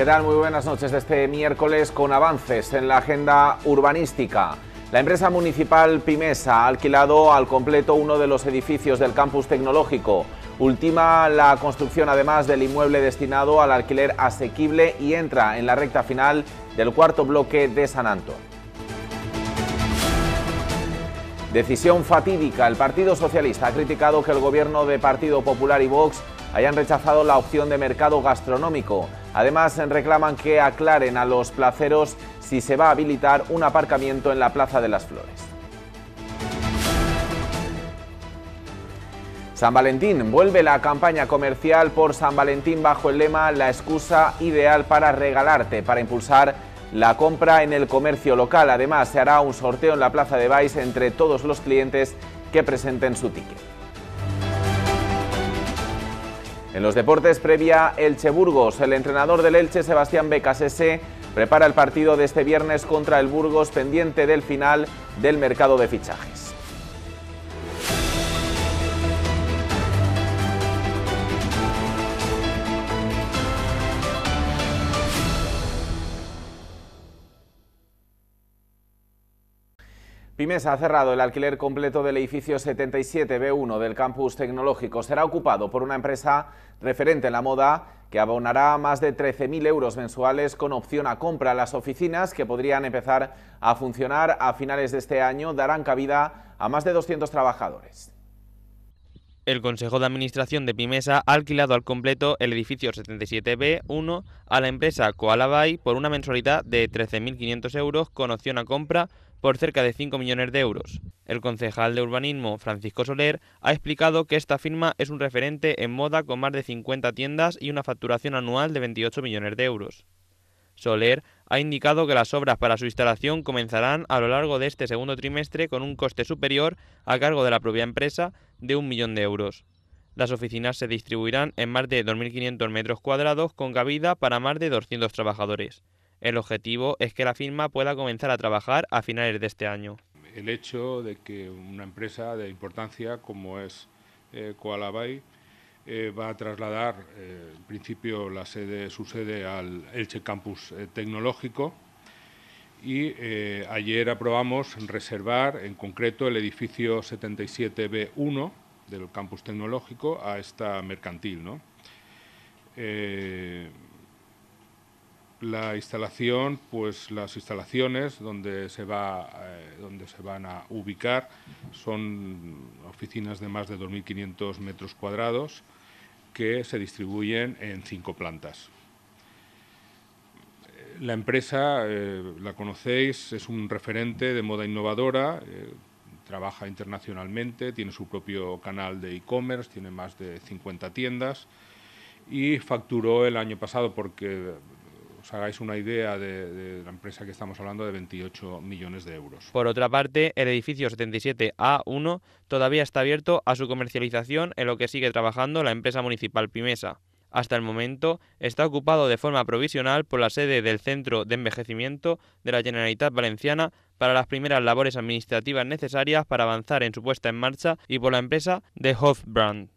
¿Qué tal? Muy buenas noches de este miércoles con avances en la agenda urbanística. La empresa municipal Pimesa ha alquilado al completo uno de los edificios del campus tecnológico. Ultima la construcción además del inmueble destinado al alquiler asequible y entra en la recta final del cuarto bloque de San Anto. Decisión fatídica. El Partido Socialista ha criticado que el gobierno de Partido Popular y Vox hayan rechazado la opción de mercado gastronómico. Además, reclaman que aclaren a los placeros si se va a habilitar un aparcamiento en la Plaza de las Flores. San Valentín vuelve la campaña comercial por San Valentín bajo el lema La excusa ideal para regalarte, para impulsar la compra en el comercio local. Además, se hará un sorteo en la Plaza de Baix entre todos los clientes que presenten su ticket. En los deportes previa Elche Burgos, el entrenador del Elche, Sebastián Becasese, prepara el partido de este viernes contra el Burgos pendiente del final del mercado de fichajes. Pymes ha cerrado el alquiler completo del edificio 77B1 del campus tecnológico. Será ocupado por una empresa referente en la moda que abonará más de 13.000 euros mensuales con opción a compra. Las oficinas, que podrían empezar a funcionar a finales de este año, darán cabida a más de 200 trabajadores el Consejo de Administración de Pimesa ha alquilado al completo el edificio 77B1 a la empresa Coalabay por una mensualidad de 13.500 euros con opción a compra por cerca de 5 millones de euros. El concejal de urbanismo, Francisco Soler, ha explicado que esta firma es un referente en moda con más de 50 tiendas y una facturación anual de 28 millones de euros. Soler ha indicado que las obras para su instalación comenzarán a lo largo de este segundo trimestre con un coste superior a cargo de la propia empresa de un millón de euros. Las oficinas se distribuirán en más de 2.500 metros cuadrados con cabida para más de 200 trabajadores. El objetivo es que la firma pueda comenzar a trabajar a finales de este año. El hecho de que una empresa de importancia como es eh, Coalabay eh, va a trasladar, eh, en principio, la sede, su sede al Elche Campus eh, Tecnológico. Y ayer aprobamos reservar, en concreto, el edificio 77B1 del Campus Tecnológico a esta mercantil. ¿no? la instalación, pues las instalaciones donde se van a ubicar son oficinas de más de 2.500 metros cuadrados, que se distribuyen en cinco plantas. La empresa, eh, la conocéis, es un referente de moda innovadora, eh, trabaja internacionalmente, tiene su propio canal de e-commerce, tiene más de 50 tiendas y facturó el año pasado porque os hagáis una idea de, la empresa que estamos hablando de 28 millones de euros. Por otra parte, el edificio 77A1 todavía está abierto a su comercialización en lo que sigue trabajando la empresa municipal Pimesa. Hasta el momento está ocupado de forma provisional por la sede del Centro de Envejecimiento de la Generalitat Valenciana para las primeras labores administrativas necesarias para avanzar en su puesta en marcha y por la empresa de Hofbrand.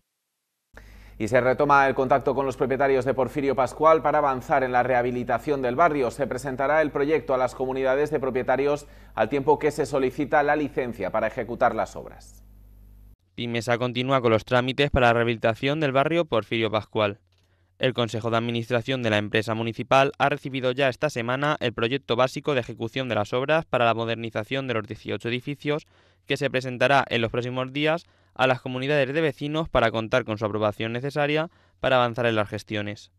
Y se retoma el contacto con los propietarios de Porfirio Pascual para avanzar en la rehabilitación del barrio. Se presentará el proyecto a las comunidades de propietarios al tiempo que se solicita la licencia para ejecutar las obras. Pimesa continúa con los trámites para la rehabilitación del barrio Porfirio Pascual. El Consejo de Administración de la empresa municipal ha recibido ya esta semana el proyecto básico de ejecución de las obras para la modernización de los 18 edificios que se presentará en los próximos días a las comunidades de vecinos para contar con su aprobación necesaria para avanzar en las gestiones.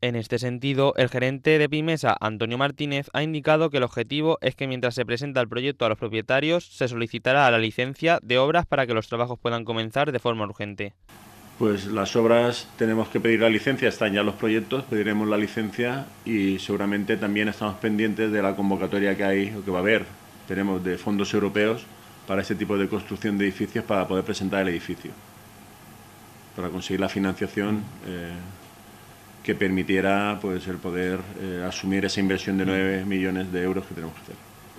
En este sentido, el gerente de Pimesa, Antonio Martínez, ha indicado que el objetivo es que mientras se presenta el proyecto a los propietarios, se solicitará la licencia de obras para que los trabajos puedan comenzar de forma urgente. Pues las obras tenemos que pedir la licencia, están ya los proyectos, pediremos la licencia y seguramente también estamos pendientes de la convocatoria que hay o que va a haber, tenemos de fondos europeos para ese tipo de construcción de edificios para poder presentar el edificio, para conseguir la financiación eh, que permitiera pues, el poder eh, asumir esa inversión de 9 millones de euros que tenemos que hacer.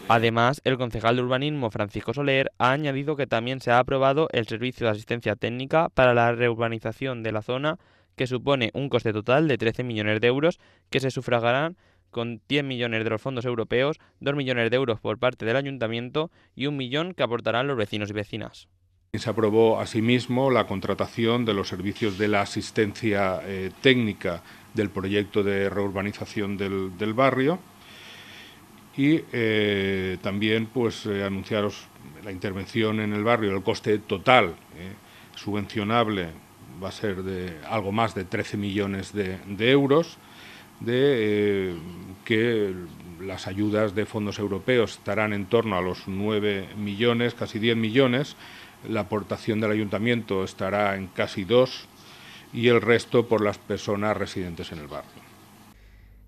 Además, el concejal de urbanismo Francisco Soler ha añadido que también se ha aprobado el servicio de asistencia técnica para la reurbanización de la zona, que supone un coste total de 13 millones de euros que se sufragarán con 10 millones de los fondos europeos, 2 millones de euros por parte del ayuntamiento y un millón que aportarán los vecinos y vecinas. Se aprobó asimismo la contratación de los servicios de la asistencia eh, técnica del proyecto de reurbanización del, barrio y eh, también pues eh, anunciaros la intervención en el barrio, el coste total subvencionable va a ser de algo más de 13 millones de euros de eh, que las ayudas de fondos europeos estarán en torno a los 9 millones, casi 10 millones, la aportación del ayuntamiento estará en casi 2 y el resto por las personas residentes en el barrio.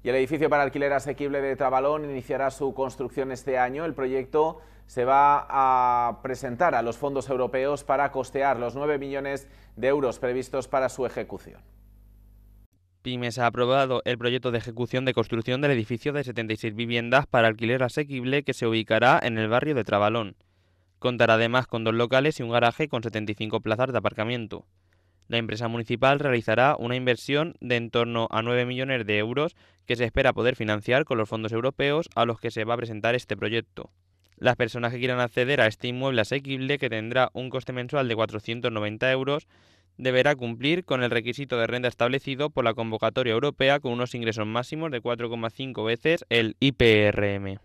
Y el edificio para alquiler asequible de Trabalón iniciará su construcción este año. El proyecto se va a presentar a los fondos europeos para costear los 9 millones de euros previstos para su ejecución pymes ha aprobado el proyecto de ejecución de construcción del edificio de 76 viviendas para alquiler asequible que se ubicará en el barrio de Trabalón. Contará además con dos locales y un garaje con 75 plazas de aparcamiento. La empresa municipal realizará una inversión de en torno a 9 millones de euros que se espera poder financiar con los fondos europeos a los que se va a presentar este proyecto. Las personas que quieran acceder a este inmueble asequible, que tendrá un coste mensual de 490 euros, deberá cumplir con el requisito de renta establecido por la convocatoria europea con unos ingresos máximos de 4,5 veces el IPRM.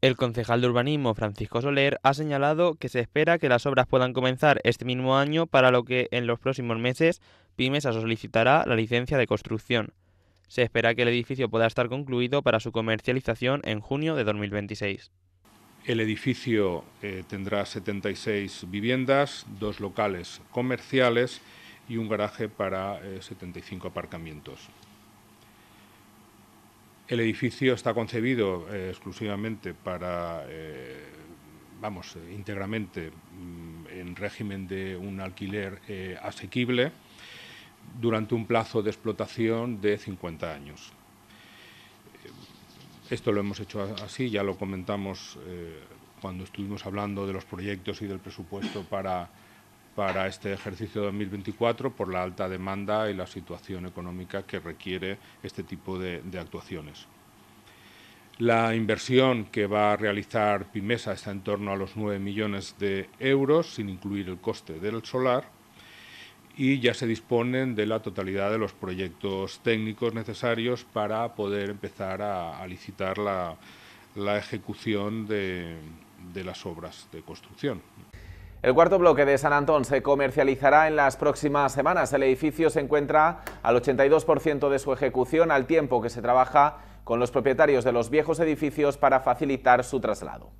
El concejal de urbanismo Francisco Soler ha señalado que se espera que las obras puedan comenzar este mismo año, para lo que en los próximos meses Pymesa solicitará la licencia de construcción. Se espera que el edificio pueda estar concluido para su comercialización en junio de 2026. El edificio eh, tendrá 76 viviendas, dos locales comerciales y un garaje para 75 eh, aparcamientos. El edificio está concebido eh, exclusivamente para, eh, vamos, íntegramente mm, en régimen de un alquiler asequible durante un plazo de explotación de 50 años. Esto lo hemos hecho así, ya lo comentamos cuando estuvimos hablando de los proyectos y del presupuesto para para este ejercicio 2024 por la alta demanda y la situación económica que requiere este tipo de, actuaciones. La inversión que va a realizar Pimesa está en torno a los 9 millones de euros, sin incluir el coste del solar, y ya se disponen de la totalidad de los proyectos técnicos necesarios para poder empezar a, licitar la, ejecución de las obras de construcción. El cuarto bloque de San Antón se comercializará en las próximas semanas. El edificio se encuentra al 82% de su ejecución al tiempo que se trabaja con los propietarios de los viejos edificios para facilitar su traslado.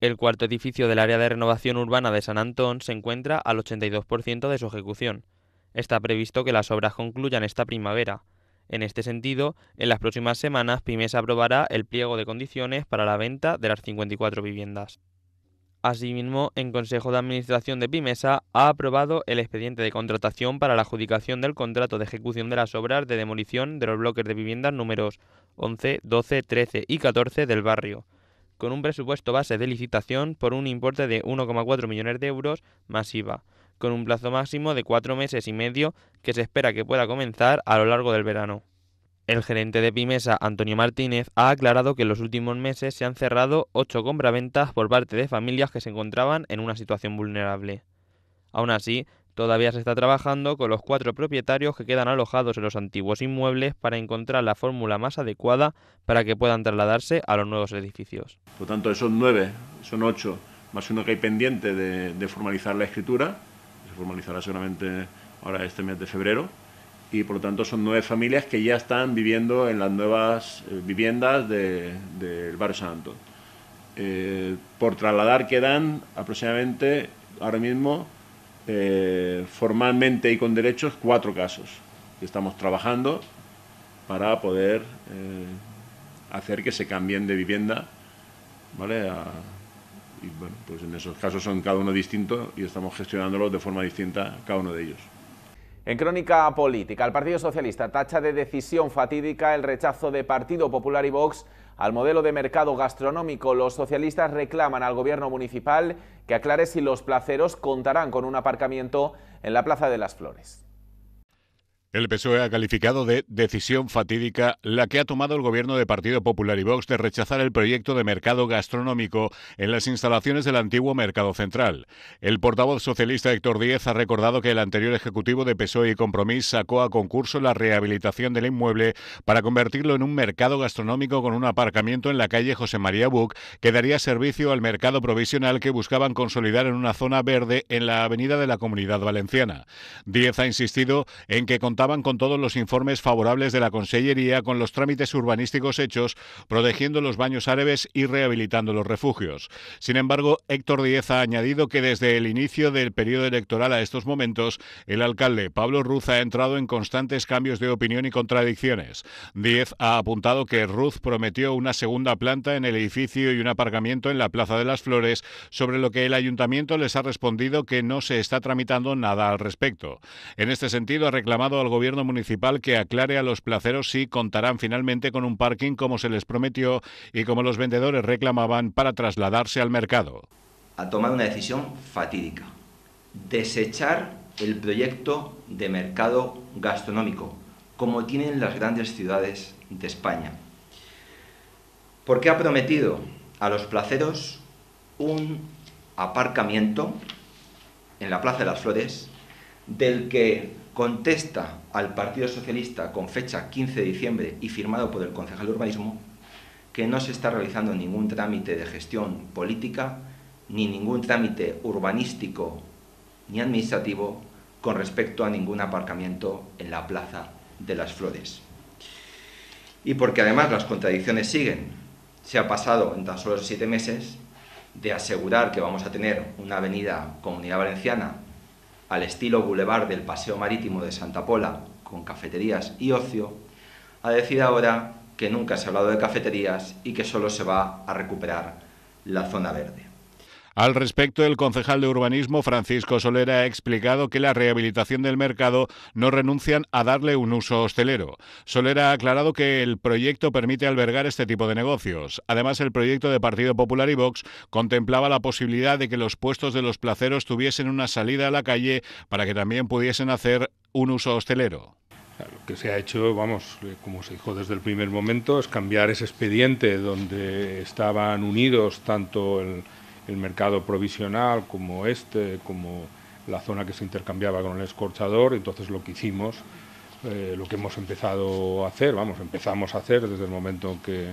El cuarto edificio del área de renovación urbana de San Antón se encuentra al 82% de su ejecución. Está previsto que las obras concluyan esta primavera. En este sentido, en las próximas semanas Pymes aprobará el pliego de condiciones para la venta de las 54 viviendas. Asimismo, en Consejo de Administración de Pimesa ha aprobado el expediente de contratación para la adjudicación del contrato de ejecución de las obras de demolición de los bloques de viviendas números 11, 12, 13 y 14 del barrio, con un presupuesto base de licitación por un importe de 1,4 millones de euros masiva, con un plazo máximo de cuatro meses y medio que se espera que pueda comenzar a lo largo del verano. El gerente de Pimesa, Antonio Martínez, ha aclarado que en los últimos meses se han cerrado ocho compraventas por parte de familias que se encontraban en una situación vulnerable. Aún así, todavía se está trabajando con los cuatro propietarios que quedan alojados en los antiguos inmuebles para encontrar la fórmula más adecuada para que puedan trasladarse a los nuevos edificios. Por tanto, esos nueve, son ocho, más uno que hay pendiente de, de formalizar la escritura, se formalizará seguramente ahora este mes de febrero, y por lo tanto son nueve familias que ya están viviendo en las nuevas eh, viviendas del barrio Santo. Eh, por trasladar quedan aproximadamente ahora mismo eh, formalmente y con derechos cuatro casos que estamos trabajando para poder eh, hacer que se cambien de vivienda, y bueno, pues en esos casos son cada uno distinto y estamos gestionándolos de forma distinta cada uno de ellos. En crónica política, el Partido Socialista tacha de decisión fatídica el rechazo de Partido Popular y Vox al modelo de mercado gastronómico. Los socialistas reclaman al gobierno municipal que aclare si los placeros contarán con un aparcamiento en la Plaza de las Flores. El PSOE ha calificado de decisión fatídica la que ha tomado el gobierno de Partido Popular y Vox de rechazar el proyecto de mercado gastronómico en las instalaciones del antiguo Mercado Central. El portavoz socialista Héctor Díez ha recordado que el anterior ejecutivo de PSOE y Compromís sacó a concurso la rehabilitación del inmueble para convertirlo en un mercado gastronómico con un aparcamiento en la calle José María Buc que daría servicio al mercado provisional que buscaban consolidar en una zona verde en la avenida de la Comunidad Valenciana. Díez ha insistido en que contaba con todos los informes favorables de la Consellería, con los trámites urbanísticos hechos, protegiendo los baños árabes y rehabilitando los refugios. Sin embargo, Héctor Díez ha añadido que desde el inicio del periodo electoral a estos momentos, el alcalde Pablo Ruz ha entrado en constantes cambios de opinión y contradicciones. Díez ha apuntado que Ruz prometió una segunda planta en el edificio y un aparcamiento en la Plaza de las Flores, sobre lo que el ayuntamiento les ha respondido que no se está tramitando nada al respecto. En este sentido, ha reclamado al gobierno municipal que aclare a los placeros si contarán finalmente con un parking como se les prometió y como los vendedores reclamaban para trasladarse al mercado. Ha tomado una decisión fatídica, desechar el proyecto de mercado gastronómico, como tienen las grandes ciudades de España. Porque ha prometido a los placeros un aparcamiento en la Plaza de las Flores del que contesta al Partido Socialista con fecha 15 de diciembre y firmado por el concejal de urbanismo que no se está realizando ningún trámite de gestión política ni ningún trámite urbanístico ni administrativo con respecto a ningún aparcamiento en la Plaza de las Flores. Y porque además las contradicciones siguen. Se ha pasado en tan solo siete meses de asegurar que vamos a tener una avenida Comunidad Valenciana al estilo boulevard del Paseo Marítimo de Santa Pola, con cafeterías y ocio, ha decir ahora que nunca se ha hablado de cafeterías y que solo se va a recuperar la zona verde. Al respecto, el concejal de urbanismo Francisco Solera ha explicado que la rehabilitación del mercado no renuncian a darle un uso hostelero. Solera ha aclarado que el proyecto permite albergar este tipo de negocios. Además, el proyecto de Partido Popular y Vox contemplaba la posibilidad de que los puestos de los placeros tuviesen una salida a la calle para que también pudiesen hacer un uso hostelero. Lo que se ha hecho, vamos, eh, como se dijo desde el primer momento, es cambiar ese expediente donde estaban unidos tanto el el mercado provisional, como este, como la zona que se intercambiaba con el escorchador. Entonces lo que hicimos, eh, lo que hemos empezado a hacer, vamos, empezamos a hacer desde el momento que,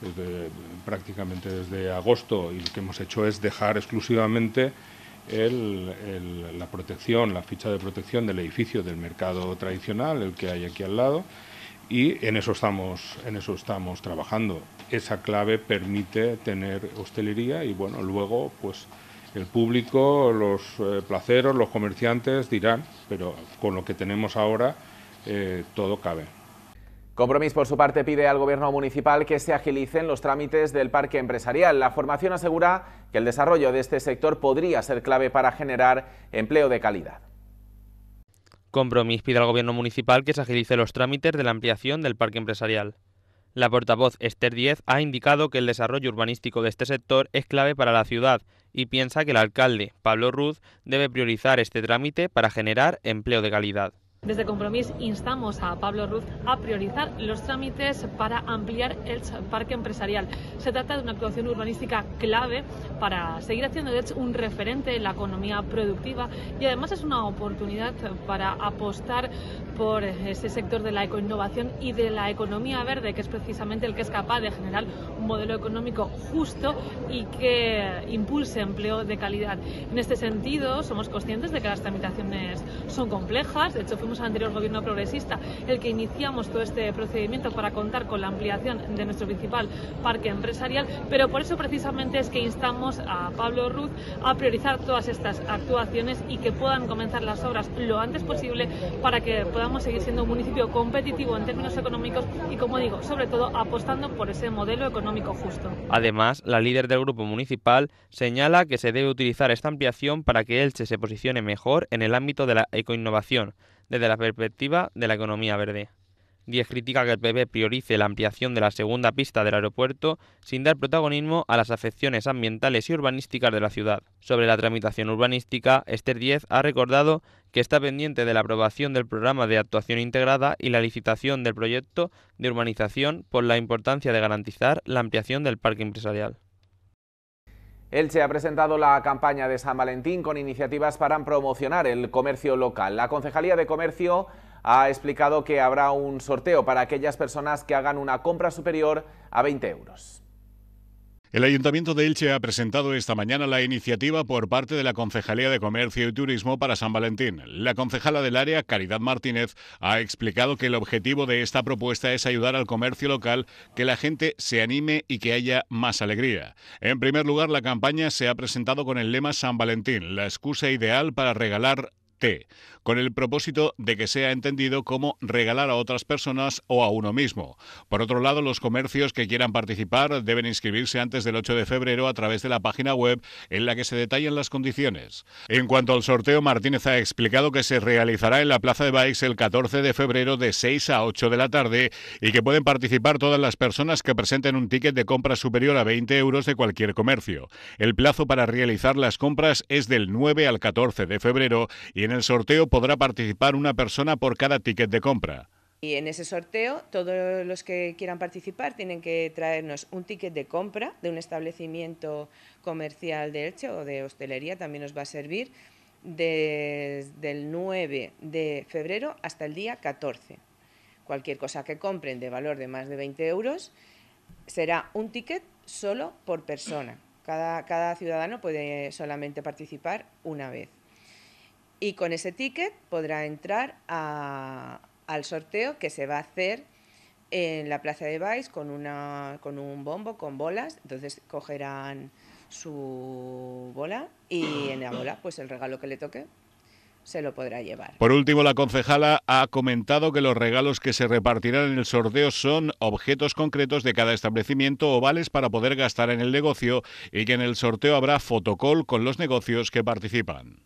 desde, prácticamente desde agosto, y lo que hemos hecho es dejar exclusivamente la protección, la ficha de protección del edificio del mercado tradicional, el que hay aquí al lado, y en eso estamos, en eso estamos trabajando. Esa clave permite tener hostelería y bueno, luego pues el público, los eh, placeros, los comerciantes dirán, pero con lo que tenemos ahora eh, todo cabe. Compromís, por su parte, pide al Gobierno municipal que se agilicen los trámites del parque empresarial. La formación asegura que el desarrollo de este sector podría ser clave para generar empleo de calidad. Compromís pide al Gobierno municipal que se agilice los trámites de la ampliación del parque empresarial. La portavoz Esther Diez ha indicado que el desarrollo urbanístico de este sector es clave para la ciudad y piensa que el alcalde, Pablo Ruz, debe priorizar este trámite para generar empleo de calidad. Desde Compromís instamos a Pablo Ruz a priorizar los trámites para ampliar el parque empresarial. Se trata de una actuación urbanística clave para seguir haciendo de hecho un referente en la economía productiva y además es una oportunidad para apostar por ese sector de la ecoinnovación y de la economía verde, que es precisamente el que es capaz de generar un modelo económico justo y que impulse empleo de calidad. En este sentido, somos conscientes de que las tramitaciones son complejas, de hecho fuimos anterior gobierno progresista el que iniciamos todo este procedimiento para contar con la ampliación de nuestro principal parque empresarial, pero por eso precisamente es que instamos a Pablo Ruth a priorizar todas estas actuaciones y que puedan comenzar las obras lo antes posible para que podamos seguir siendo un municipio competitivo en términos económicos y, como digo, sobre todo apostando por ese modelo económico justo. Además, la líder del grupo municipal señala que se debe utilizar esta ampliación para que Elche se posicione mejor en el ámbito de la ecoinnovación, desde la perspectiva de la economía verde. Diez critica que el PP priorice la ampliación de la segunda pista del aeropuerto sin dar protagonismo a las afecciones ambientales y urbanísticas de la ciudad. Sobre la tramitación urbanística, Esther Diez ha recordado que está pendiente de la aprobación del programa de actuación integrada y la licitación del proyecto de urbanización por la importancia de garantizar la ampliación del parque empresarial. Elche ha presentado la campaña de San Valentín con iniciativas para promocionar el comercio local. La Concejalía de Comercio ha explicado que habrá un sorteo para aquellas personas que hagan una compra superior a 20 euros. El Ayuntamiento de Elche ha presentado esta mañana la iniciativa por parte de la Concejalía de Comercio y Turismo para San Valentín. La concejala del área, Caridad Martínez, ha explicado que el objetivo de esta propuesta es ayudar al comercio local, que la gente se anime y que haya más alegría. En primer lugar, la campaña se ha presentado con el lema San Valentín, la excusa ideal para regalar con el propósito de que sea entendido como regalar a otras personas o a uno mismo. Por otro lado, los comercios que quieran participar deben inscribirse antes del 8 de febrero a través de la página web en la que se detallan las condiciones. En cuanto al sorteo, Martínez ha explicado que se realizará en la Plaza de Bikes el 14 de febrero de 6 a 8 de la tarde y que pueden participar todas las personas que presenten un ticket de compra superior a 20 euros de cualquier comercio. El plazo para realizar las compras es del 9 al 14 de febrero y en en el sorteo podrá participar una persona por cada ticket de compra. Y en ese sorteo, todos los que quieran participar tienen que traernos un ticket de compra de un establecimiento comercial de Elche o de hostelería, también nos va a servir, desde el 9 de febrero hasta el día 14. Cualquier cosa que compren de valor de más de 20 euros será un ticket solo por persona. cada ciudadano puede solamente participar una vez y con ese ticket podrá entrar al sorteo que se va a hacer en la plaza de Vice con, una, con un bombo, con bolas. Entonces cogerán su bola y en la bola, pues el regalo que le toque se lo podrá llevar. Por último, la concejala ha comentado que los regalos que se repartirán en el sorteo son objetos concretos de cada establecimiento o vales para poder gastar en el negocio y que en el sorteo habrá fotocol con los negocios que participan.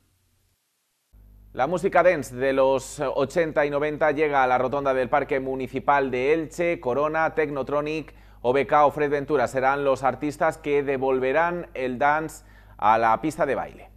La música dance de los 80 eh, y 90 llega a la rotonda del Parque Municipal de Elche, Corona, Tecnotronic, OBK o Fred Ventura serán los artistas que devolverán el dance a la pista de baile.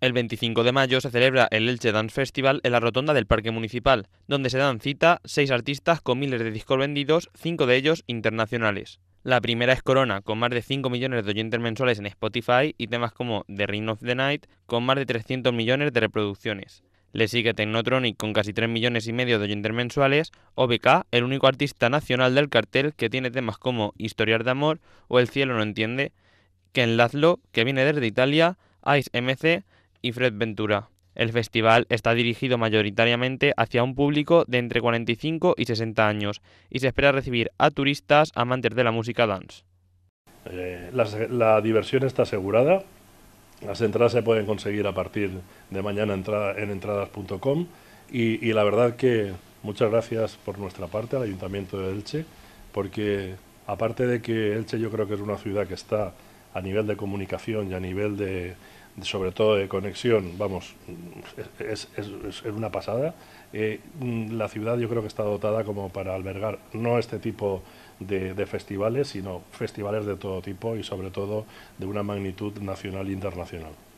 El 25 de mayo se celebra el Elche Dance Festival en la rotonda del Parque Municipal, donde se dan cita seis artistas con miles de discos vendidos, cinco de ellos internacionales. La primera es Corona, con más de 5 millones de oyentes mensuales en Spotify y temas como The Ring of the Night, con más de 300 millones de reproducciones. Le sigue Technotronic con casi 3 millones y medio de oyentes mensuales, Obk, el único artista nacional del cartel que tiene temas como Historiar de Amor o El Cielo no entiende, Ken Lazlo, que viene desde Italia, Ice MC y Fred Ventura. El festival está dirigido mayoritariamente hacia un público de entre 45 y 60 años y se espera recibir a turistas amantes de la música dance. Eh, la, diversión está asegurada. Las entradas se pueden conseguir a partir de mañana en entradas.com y la verdad que muchas gracias por nuestra parte al Ayuntamiento de Elche porque aparte de que Elche yo creo que es una ciudad que está a nivel de comunicación y a nivel de, sobre todo de conexión, vamos, es, es, una pasada. Eh, mm, la ciudad yo creo que está dotada como para albergar no este tipo de, de, festivales, sino festivales de todo tipo y sobre todo de una magnitud nacional e internacional.